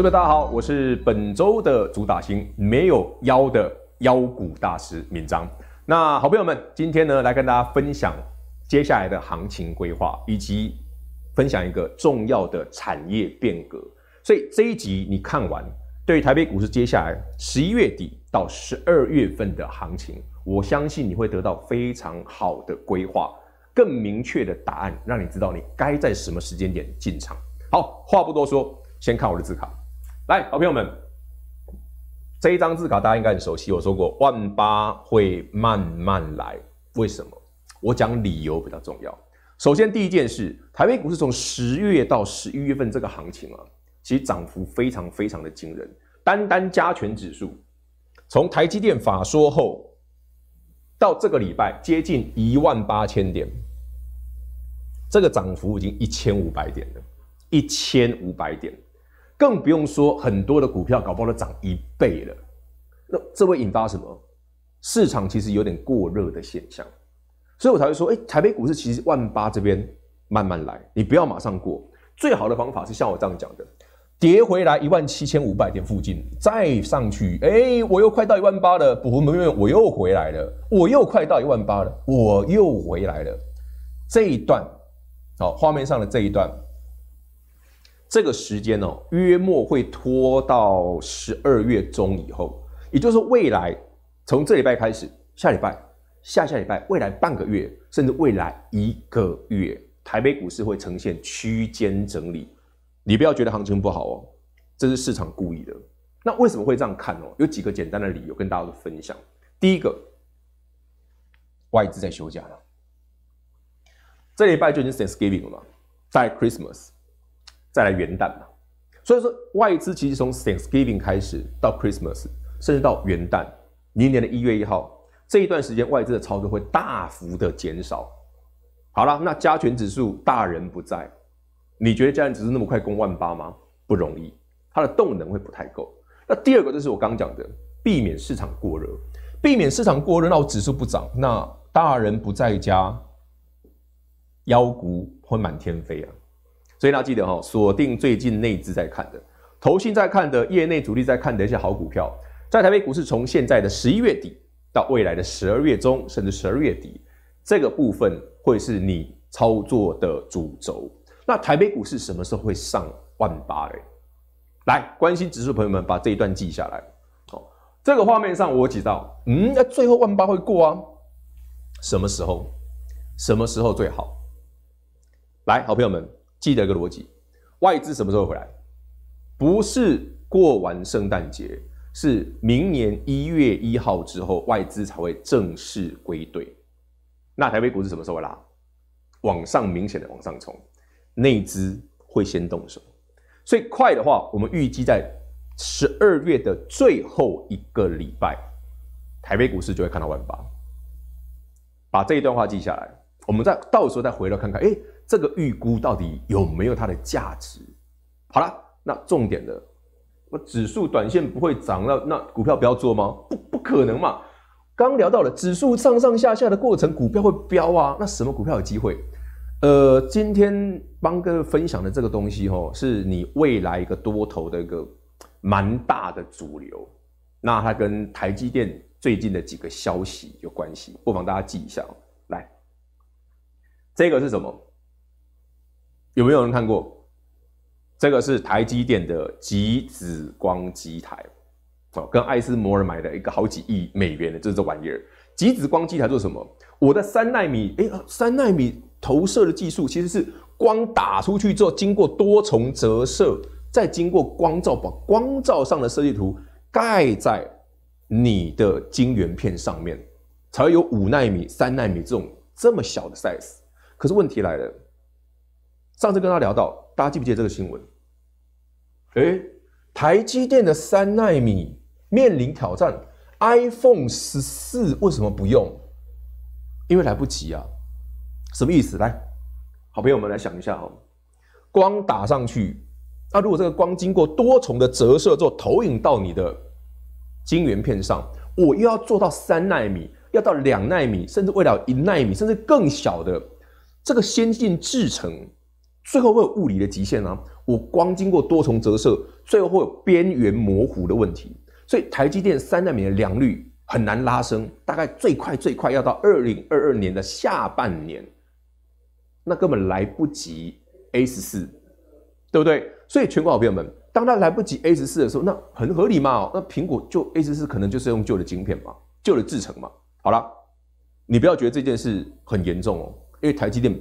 各位大家好，我是本周的主打星没有腰的腰股大师敏章。那好朋友们，今天呢来跟大家分享接下来的行情规划，以及分享一个重要的产业变革。所以这一集你看完，对于台北股市接下来十一月底到十二月份的行情，我相信你会得到非常好的规划，更明确的答案，让你知道你该在什么时间点进场。好，话不多说，先看我的字卡。来，好朋友们，这一张字卡大家应该很熟悉。我说过，万八会慢慢来。为什么？我讲理由比较重要。首先，第一件事，台北股市从十月到十一月份这个行情啊，其实涨幅非常非常的惊人。单单加权指数，从台积电法说后，到这个礼拜接近一万八千点，这个涨幅已经一千五百点了，一千五百点。更不用说很多的股票搞不好都涨一倍了，那这会引发什么？市场其实有点过热的现象，所以我才会说，哎，台北股市其实万八这边慢慢来，你不要马上过。最好的方法是像我这样讲的，跌回来一万七千五百点附近再上去，哎，我又快到一万八了，不不不，我又回来了，我又快到一万八了，我又回来了。这一段，好，画面上的这一段。这个时间哦，约莫会拖到十二月中以后，也就是说，未来从这礼拜开始，下礼拜、下下礼拜，未来半个月，甚至未来一个月，台北股市会呈现区间整理。你不要觉得行情不好哦，这是市场故意的。那为什么会这样看哦？有几个简单的理由跟大家分享。第一个，外资在休假了，这礼拜就已经 Thanksgiving 了嘛，在 Christmas。再来元旦嘛，所以说外资其实从 Thanksgiving 开始到 Christmas，甚至到元旦，明年的一月一号这一段时间，外资的操作会大幅的减少。好了，那加权指数大人不在，你觉得加权指数那么快攻万八吗？不容易，它的动能会不太够。那第二个就是我刚刚讲的，避免市场过热，避免市场过热，那我指数不涨，那大人不在家，妖股会满天飞啊。所以大家记得哈，锁定最近内资在看的、投信在看的、业内主力在看的一些好股票，在台北股市从现在的十一月底到未来的十二月中，甚至十二月底，这个部分会是你操作的主轴。那台北股市什么时候会上万八嘞？来，关心指数朋友们把这一段记下来。好，这个画面上我提到，嗯，那最后万八会过啊？什么时候？什么时候最好？来，好朋友们。记得一个逻辑，外资什么时候回来？不是过完圣诞节，是明年一月一号之后，外资才会正式归队。那台北股市什么时候拉？往上明显的往上冲，内资会先动手。所以快的话，我们预计在十二月的最后一个礼拜，台北股市就会看到万八。把这一段话记下来，我们再到时候再回头看看，哎。这个预估到底有没有它的价值？好了，那重点的，我指数短线不会涨，那那股票不要做吗？不，不可能嘛！刚聊到了指数上上下下的过程，股票会飙啊！那什么股票有机会？呃，今天帮哥分享的这个东西哦，是你未来一个多头的一个蛮大的主流。那它跟台积电最近的几个消息有关系，不妨大家记一下哦。来，这个是什么？有没有人看过？这个是台积电的极紫光机台，哦，跟爱斯摩尔买的一个好几亿美元的，就是这玩意儿。极紫光机台做什么？我的三纳米，哎，三纳米投射的技术其实是光打出去之后，经过多重折射，再经过光照，把光照上的设计图盖在你的晶圆片上面，才会有五纳米、三纳米这种这么小的 size。可是问题来了。上次跟大家聊到，大家记不记得这个新闻？哎，台积电的三纳米面临挑战，iPhone 十四为什么不用？因为来不及啊！什么意思？来，好朋友们来想一下哦，光打上去，那如果这个光经过多重的折射，之后投影到你的晶圆片上，我又要做到三纳米，要到两纳米，甚至为了，一纳米，甚至更小的这个先进制程。最后会有物理的极限啊！我光经过多重折射，最后会有边缘模糊的问题。所以台积电三纳米的良率很难拉升，大概最快最快要到二零二二年的下半年，那根本来不及 A 十四，对不对？所以全国好朋友们，当他来不及 A 十四的时候，那很合理嘛哦！那苹果就 A 十四可能就是用旧的晶片嘛，旧的制程嘛。好了，你不要觉得这件事很严重哦，因为台积电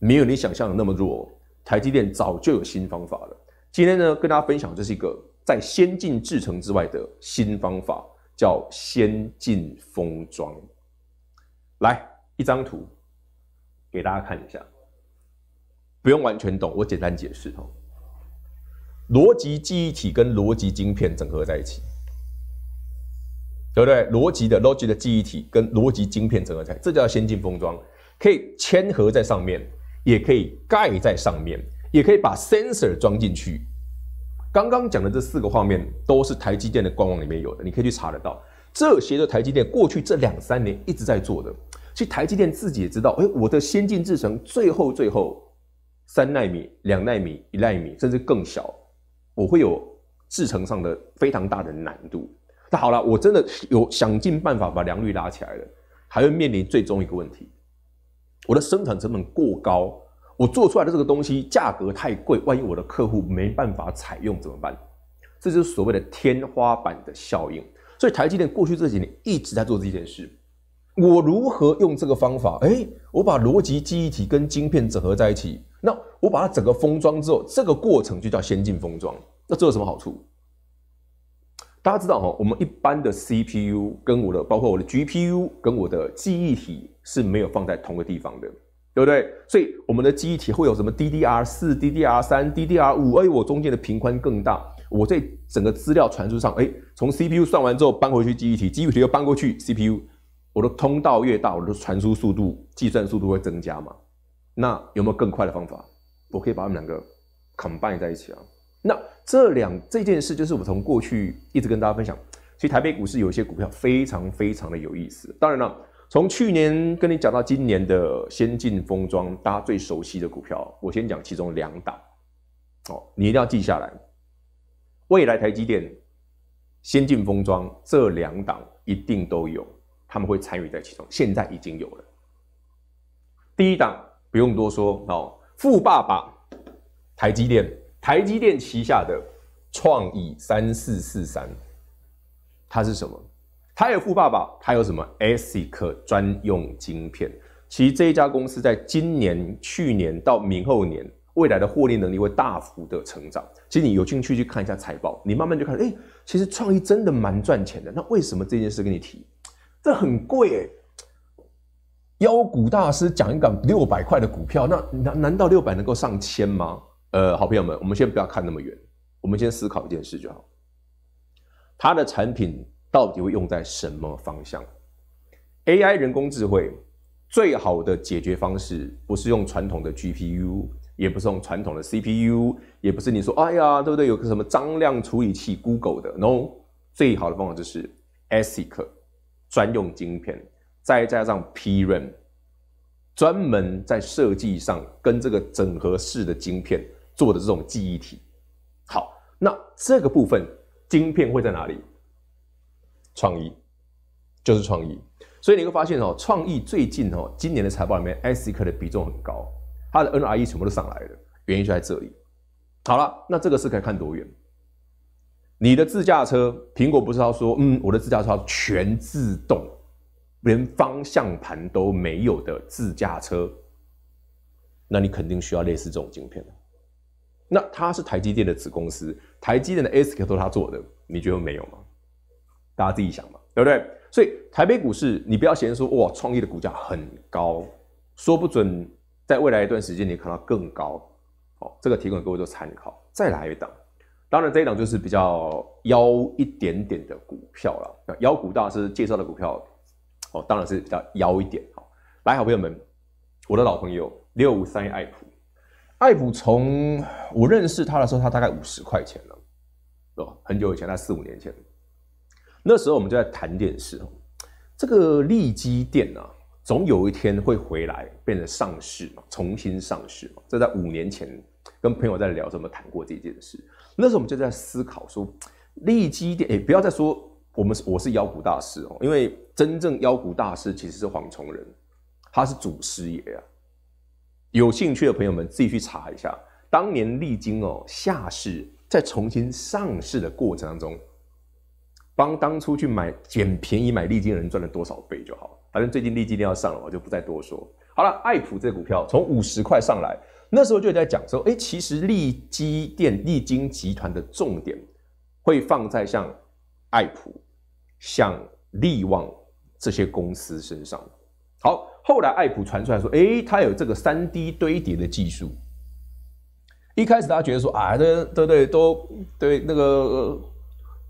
没有你想象的那么弱。台积电早就有新方法了。今天呢，跟大家分享，这是一个在先进制程之外的新方法，叫先进封装。来一张图给大家看一下，不用完全懂，我简单解释。逻辑记忆体跟逻辑晶片整合在一起，对不对？逻辑的逻辑的记忆体跟逻辑晶片整合在一起，这叫先进封装，可以签合在上面。也可以盖在上面，也可以把 sensor 装进去。刚刚讲的这四个画面都是台积电的官网里面有的，你可以去查得到。这些的台积电过去这两三年一直在做的。其实台积电自己也知道，哎，我的先进制程最后最后三纳米、两纳米、一纳米，甚至更小，我会有制程上的非常大的难度。那好了，我真的有想尽办法把良率拉起来了，还会面临最终一个问题。我的生产成本过高，我做出来的这个东西价格太贵，万一我的客户没办法采用怎么办？这就是所谓的天花板的效应。所以台积电过去这几年一直在做这件事。我如何用这个方法？诶，我把逻辑记忆体跟晶片整合在一起，那我把它整个封装之后，这个过程就叫先进封装。那这有什么好处？大家知道哈，我们一般的 CPU 跟我的，包括我的 GPU 跟我的记忆体是没有放在同个地方的，对不对？所以我们的记忆体会有什么 DDR 四、DDR 三、DDR 五？哎，我中间的频宽更大，我在整个资料传输上，哎，从 CPU 算完之后搬回去记忆体，记忆体又搬过去 CPU，我的通道越大，我的传输速度、计算速度会增加嘛？那有没有更快的方法？我可以把它们两个 combine 在一起啊？那这两这件事，就是我从过去一直跟大家分享。其实台北股市有一些股票非常非常的有意思。当然了，从去年跟你讲到今年的先进封装，大家最熟悉的股票，我先讲其中两档。哦，你一定要记下来。未来台积电先进封装这两档一定都有，他们会参与在其中。现在已经有了。第一档不用多说，哦，富爸爸台积电。台积电旗下的创意三四四三，它是什么？它有富爸爸，它有什么 ASIC 专用晶片？其实这一家公司，在今年、去年到明后年，未来的获利能力会大幅的成长。其实你有兴趣去看一下财报，你慢慢就看，哎，其实创意真的蛮赚钱的。那为什么这件事跟你提？这很贵哎！妖股大师讲一讲六百块的股票，那难难道六百能够上千吗？呃，好朋友们，我们先不要看那么远，我们先思考一件事就好。它的产品到底会用在什么方向？AI 人工智能最好的解决方式，不是用传统的 GPU，也不是用传统的 CPU，也不是你说哎呀，对不对？有个什么张量处理器，Google 的 No，最好的方法就是 ASIC 专用晶片，再再加上 PRAM，专门在设计上跟这个整合式的晶片。做的这种记忆体，好，那这个部分晶片会在哪里？创意，就是创意。所以你会发现哦，创意最近哦，今年的财报里面，s 森克的比重很高，它的 NRE 全部都上来了，原因就在这里。好了，那这个是可以看多远？你的自驾车，苹果不是要说，嗯，我的自驾车全自动，连方向盘都没有的自驾车，那你肯定需要类似这种晶片那它是台积电的子公司，台积电的 SK 都是它做的，你觉得没有吗？大家自己想嘛，对不对？所以台北股市，你不要嫌说哇，创意的股价很高，说不准在未来一段时间你看到更高。好，这个提供给各位做参考。再来一档，当然这一档就是比较妖一点点的股票了。妖股大师介绍的股票，哦，当然是比较妖一点。好，来，好朋友们，我的老朋友六五三爱普。艾普从我认识他的时候，他大概五十块钱了，是吧？很久以前，他四五年前，那时候我们就在谈电视，这个利基店啊，总有一天会回来，变成上市嘛，重新上市嘛。这在五年前跟朋友在聊，怎么谈过这件事。那时候我们就在思考说，利基店，哎，不要再说我们我是妖股大师哦，因为真正妖股大师其实是黄崇仁，他是祖师爷啊。有兴趣的朋友们自己去查一下，当年历经哦下市，再重新上市的过程当中，帮当初去买捡便宜买利金的人赚了多少倍就好反正最近利金一定要上了，我就不再多说。好了，爱普这股票从五十块上来，那时候就在讲说，哎，其实利基电利金集团的重点会放在像爱普、像利旺这些公司身上。好。后来，爱普传出来说：“哎，他有这个三 D 堆叠的技术。”一开始，大家觉得说：“啊，这、这、对、都、对，那个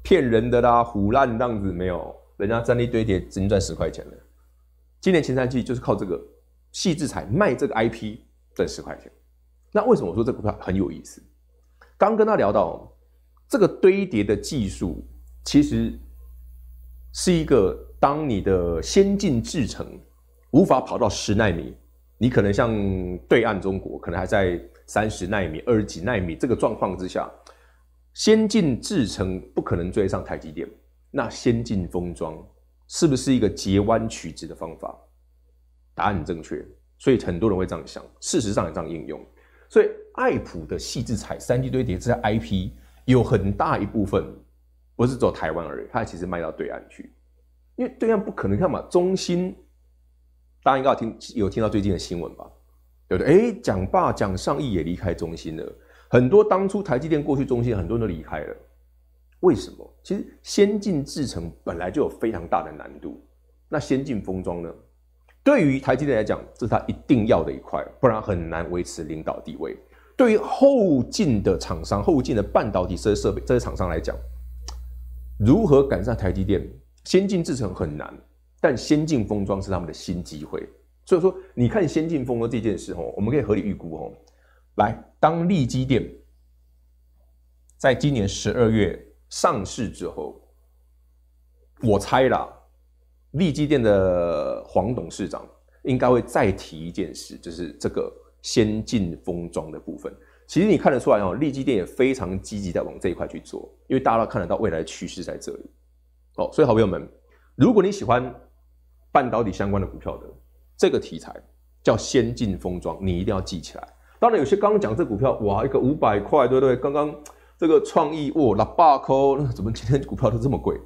骗人的啦，胡烂这样子没有，人家三 D 堆叠只能赚十块钱了。”今年前三季就是靠这个细制材卖这个 IP 赚十块钱。那为什么我说这股票很有意思？刚跟他聊到，这个堆叠的技术其实是一个当你的先进制程。无法跑到十纳米，你可能像对岸中国，可能还在三十纳米、二十几纳米这个状况之下，先进制程不可能追上台积电。那先进封装是不是一个截弯取直的方法？答案正确，所以很多人会这样想，事实上也这样应用。所以爱普的细制材三 D 堆叠这些 IP，有很大一部分不是走台湾而已，它其实卖到对岸去，因为对岸不可能看嘛，中芯。大家应该有听有听到最近的新闻吧？对不对？哎，蒋爸蒋尚义也离开中心了。很多当初台积电过去中心很多人都离开了。为什么？其实先进制程本来就有非常大的难度。那先进封装呢？对于台积电来讲，这是它一定要的一块，不然很难维持领导地位。对于后进的厂商、后进的半导体这些设备这些厂商来讲，如何赶上台积电？先进制程很难。但先进封装是他们的新机会，所以说你看先进封装这件事哦，我们可以合理预估哦，来，当立基电在今年十二月上市之后，我猜啦，立基电的黄董事长应该会再提一件事，就是这个先进封装的部分。其实你看得出来哦，立基电也非常积极在往这一块去做，因为大家都看得到未来的趋势在这里。哦，所以好朋友们，如果你喜欢。半导体相关的股票的这个题材叫先进封装，你一定要记起来。当然，有些刚刚讲这股票，哇，一个五百块，对对。刚刚这个创意，哇，拉巴科，那怎么今天股票都这么贵？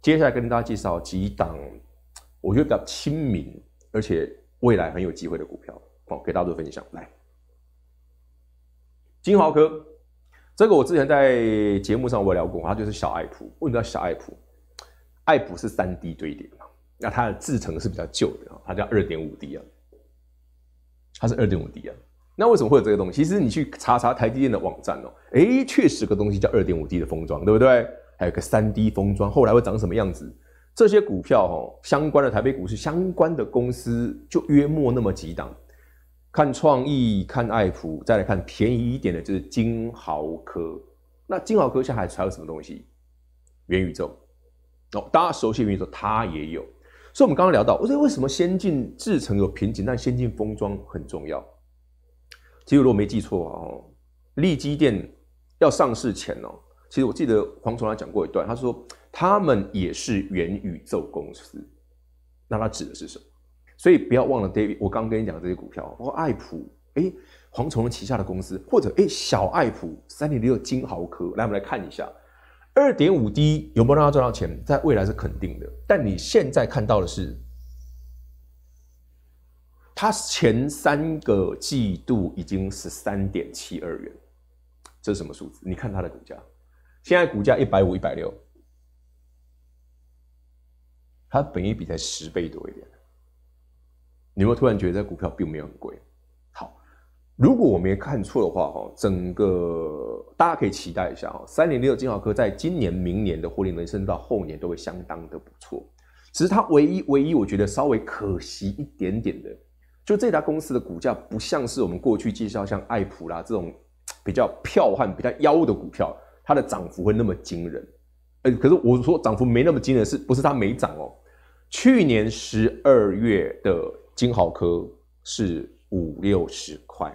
接下来跟大家介绍几档我觉得比较亲民，而且未来很有机会的股票。好，给大家做分享。来，金豪科，这个我之前在节目上我聊过，它就是小爱普。什么叫小爱普？爱普是三 D 堆叠嘛。那它的制成是比较旧的，它叫二点五 D 啊，它是二点五 D 啊。那为什么会有这个东西？其实你去查查台积电的网站哦，诶，确实个东西叫二点五 D 的封装，对不对？还有个三 D 封装，后来会长什么样子？这些股票哦，相关的台北股市相关的公司就约莫那么几档。看创意，看爱普，再来看便宜一点的，就是金豪科。那金豪科在还还有什么东西？元宇宙哦，大家熟悉元宇宙，它也有。所以，我们刚刚聊到，我说为什么先进制程有瓶颈，但先进封装很重要。其实，如果没记错哦，立基电要上市前哦，其实我记得黄崇来讲过一段，他说他们也是元宇宙公司。那他指的是什么？所以不要忘了，David，我刚跟你讲这些股票，包括爱普，哎，黄崇龙旗下的公司，或者哎，小爱普三点零有金豪科，来，我们来看一下。二点五 D 有没有让他赚到钱？在未来是肯定的，但你现在看到的是，他前三个季度已经十三点七二元，这是什么数字？你看它的股价，现在股价一百五、一百六，它本益比才十倍多一点，你会突然觉得这股票并没有很贵。如果我没看错的话，哈，整个大家可以期待一下哦三零六金豪科在今年、明年的获利能升到后年都会相当的不错。只是它唯一、唯一，我觉得稍微可惜一点点的，就这家公司的股价不像是我们过去介绍像艾普啦这种比较票悍、比较妖的股票，它的涨幅会那么惊人。呃，可是我说涨幅没那么惊人，是不是它没涨哦？去年十二月的金豪科是五六十块。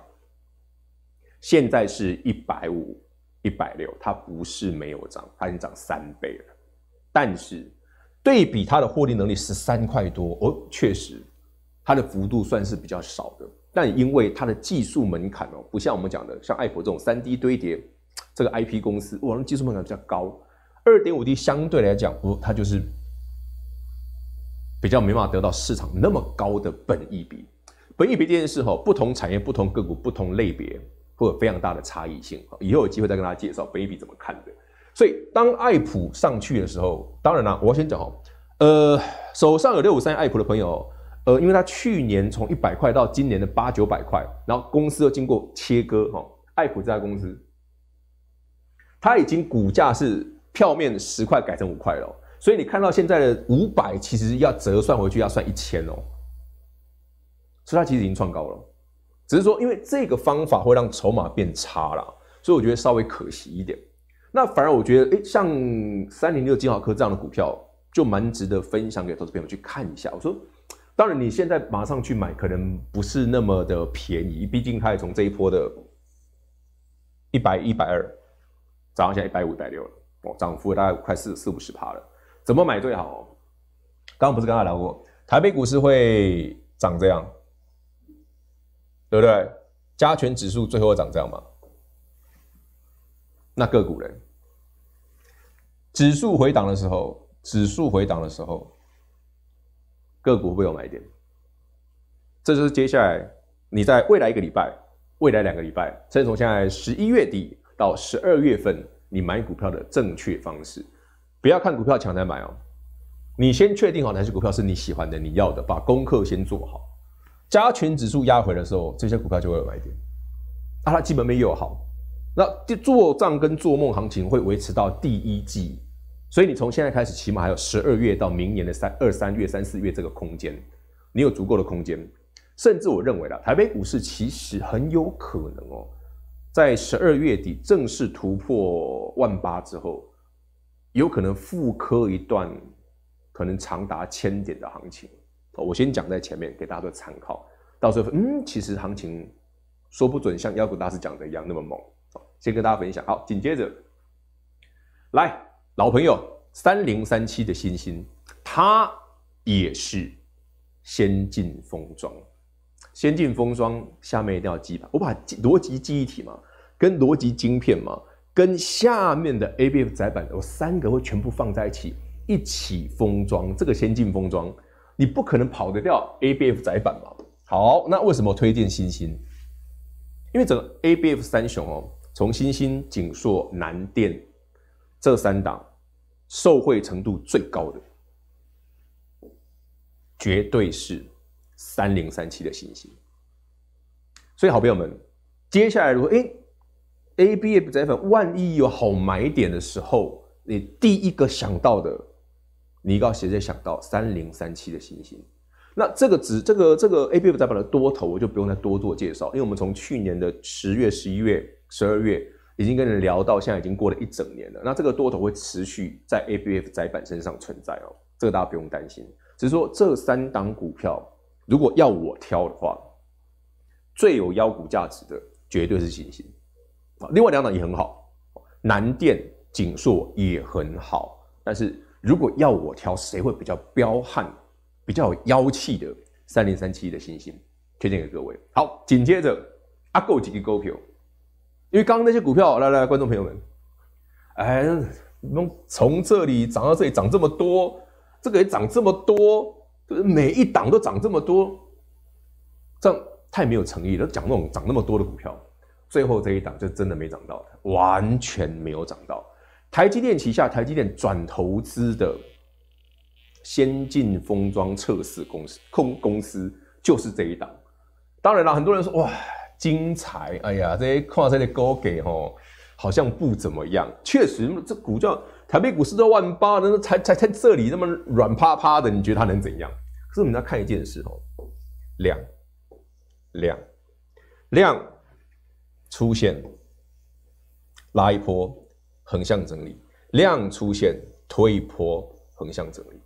现在是一百五、一百六，它不是没有涨，它已经涨三倍了。但是对比它的获利能力十三块多哦，确实它的幅度算是比较少的。但因为它的技术门槛哦，不像我们讲的像爱普这种三 D 堆叠这个 IP 公司，我们技术门槛比较高，二点五 D 相对来讲，我它就是比较没办法得到市场那么高的本益比。本益比这件事哈，不同产业、不同个股、不同类别。会有非常大的差异性，以后有机会再跟大家介绍 baby 怎么看的。所以当爱普上去的时候，当然了，我要先讲哦，呃，手上有六五三爱普的朋友，呃，因为他去年从一百块到今年的八九百块，然后公司又经过切割哈，爱普这家公司，它已经股价是票面十块改成五块了，所以你看到现在的五百，其实要折算回去要算一千哦，所以它其实已经创高了。只是说，因为这个方法会让筹码变差了，所以我觉得稍微可惜一点。那反而我觉得，哎，像三零六金豪科这样的股票，就蛮值得分享给投资朋友去看一下。我说，当然你现在马上去买，可能不是那么的便宜，毕竟它也从这一波的一百一百二，涨到现在一百五、一百六了，哦，涨幅大概快四四五十趴了。怎么买最好？刚刚不是跟他聊过，台北股市会涨这样。对不对？加权指数最后涨这样吗？那个股人，指数回档的时候，指数回档的时候，个股会有买点。这就是接下来你在未来一个礼拜、未来两个礼拜，甚至从现在十一月底到十二月份，你买股票的正确方式。不要看股票抢着买哦，你先确定好哪些股票是你喜欢的、你要的，把功课先做好。加权指数压回的时候，这些股票就会有买点。那它基本面又好，那做账跟做梦行情会维持到第一季，所以你从现在开始，起码还有十二月到明年的三二三月、三四月这个空间，你有足够的空间。甚至我认为啊，台北股市其实很有可能哦，在十二月底正式突破万八之后，有可能复刻一段可能长达千点的行情。我先讲在前面，给大家做参考。到时候，嗯，其实行情说不准，像妖股大师讲的一样那么猛。先跟大家分享。好，紧接着来，老朋友三零三七的欣星，它也是先进封装。先进封装下面一定要记吧，我把逻辑记忆体嘛，跟逻辑晶片嘛，跟下面的 A B F 载板，我三个会全部放在一起，一起封装这个先进封装。你不可能跑得掉 A B F 窄板吧？好，那为什么推荐新星？因为整个 A B F 三雄哦，从新星、景硕、南电这三档，受贿程度最高的，绝对是三零三七的新星。所以，好朋友们，接下来如果哎 A B F 窄板万一有好买点的时候，你第一个想到的。你告谁谁想到三零三七的星星？那这个值，这个这个 A B F 窄板的多头，我就不用再多做介绍，因为我们从去年的十月、十一月、十二月已经跟人聊到，现在已经过了一整年了。那这个多头会持续在 A B F 窄板身上存在哦，这个大家不用担心。只是说这三档股票，如果要我挑的话，最有妖股价值的绝对是星星，啊，另外两档也很好，南电、景烁也很好，但是。如果要我挑，谁会比较彪悍、比较有妖气的三零三七的星星，推荐给各位。好，紧接着阿购几个股票，因为刚刚那些股票，来来，观众朋友们，哎，你从这里涨到这里涨这么多，这个也涨这么多，就是每一档都涨这么多，这样太没有诚意了。讲那种涨那么多的股票，最后这一档就真的没涨到，完全没有涨到。台积电旗下台积电转投资的先进封装测试公司，公公司就是这一档。当然了，很多人说哇，精彩！哎呀，这些跨这的高给哦，好像不怎么样。确实，这股价台北股市都万八，的，才才才这里那么软趴趴的，你觉得它能怎样？可是你要看一件事哦，量量量出现拉一波。横向整理，量出现推波横向整理，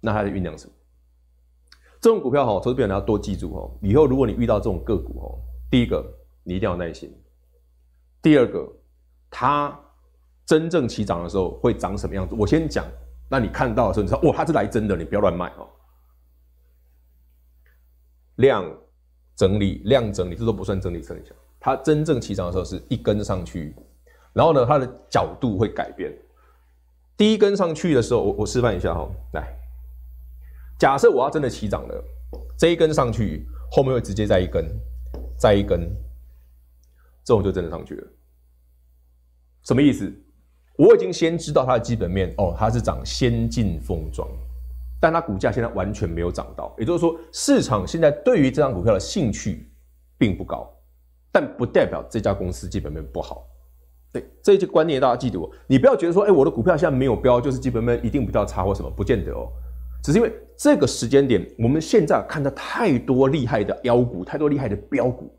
那它在酝酿什么？这种股票哈，投资朋友要多记住哦。以后如果你遇到这种个股哦，第一个你一定要耐心，第二个，它真正起涨的时候会涨什么样子？我先讲，那你看到的时候，你说哦，它是来真的，你不要乱卖哦。量整理，量整理，这都不算整理整理它真正起涨的时候是一根上去。然后呢，它的角度会改变。第一根上去的时候，我我示范一下哈，来，假设我要真的起涨了，这一根上去，后面会直接再一根，再一根，这种就真的上去了。什么意思？我已经先知道它的基本面哦，它是涨先进封装，但它股价现在完全没有涨到，也就是说，市场现在对于这张股票的兴趣并不高，但不代表这家公司基本面不好。对这一句观念，大家记住你不要觉得说，哎，我的股票现在没有标，就是基本面一定比较差或什么，不见得哦。只是因为这个时间点，我们现在看到太多厉害的妖股，太多厉害的标股，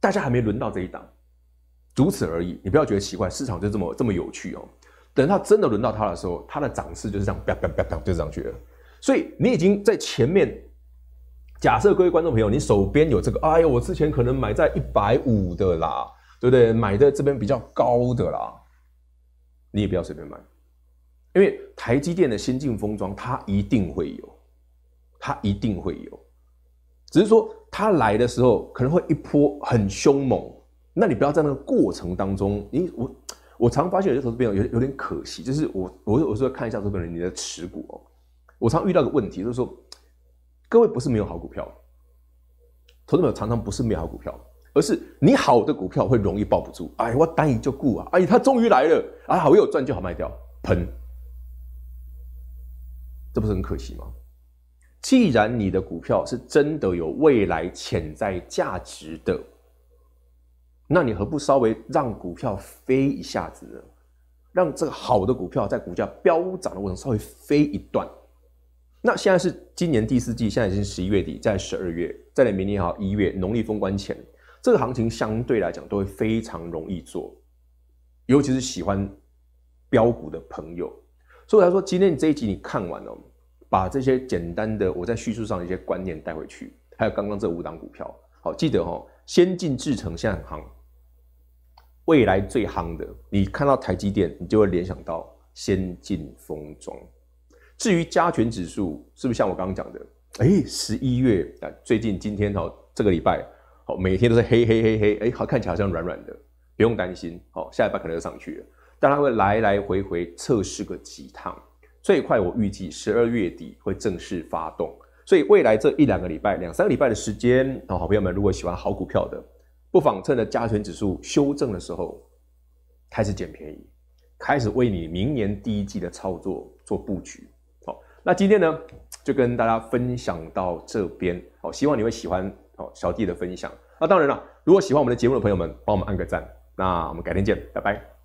大家还没轮到这一档，如此而已。你不要觉得奇怪，市场就这么这么有趣哦。等到真的轮到它的时候，它的涨势就是这样，啪啪啪啪，就这样去了。所以你已经在前面，假设各位观众朋友，你手边有这个，哎呦，我之前可能买在一百五的啦。对不对？买的这边比较高的啦，你也不要随便买，因为台积电的先进封装，它一定会有，它一定会有，只是说它来的时候可能会一波很凶猛，那你不要在那个过程当中，你我我常发现有些投资朋友有有点可惜，就是我我我说看一下投资人你在持股哦，我常遇到个问题就是说，各位不是没有好股票，投资友常常不是没有好股票。而是你好的股票会容易抱不住。哎，我单一就顾啊！哎，它终于来了！哎，好有赚就好卖掉，喷！这不是很可惜吗？既然你的股票是真的有未来潜在价值的，那你何不稍微让股票飞一下子，让这个好的股票在股价飙涨的过程稍微飞一段？那现在是今年第四季，现在已经十一月底，在十二月，在明年哈一月农历封关前。这个行情相对来讲都会非常容易做，尤其是喜欢标股的朋友。所以来说，今天这一集你看完了，把这些简单的我在叙述上的一些观念带回去，还有刚刚这五档股票，好记得哦，先进制程现在很夯，未来最夯的，你看到台积电，你就会联想到先进封装。至于加权指数，是不是像我刚刚讲的？哎，十一月啊，最近今天哦，这个礼拜。好，每天都是黑黑黑黑，哎，好看起来好像软软的，不用担心。好，下一波可能就上去了，但它会来来回回测试个几趟，最快我预计十二月底会正式发动。所以未来这一两个礼拜、两三个礼拜的时间，好，好朋友们如果喜欢好股票的，不妨趁着加权指数修正的时候，开始捡便宜，开始为你明年第一季的操作做布局。好，那今天呢就跟大家分享到这边，好，希望你会喜欢。好，小弟的分享。那当然了，如果喜欢我们的节目的朋友们，帮我们按个赞。那我们改天见，拜拜。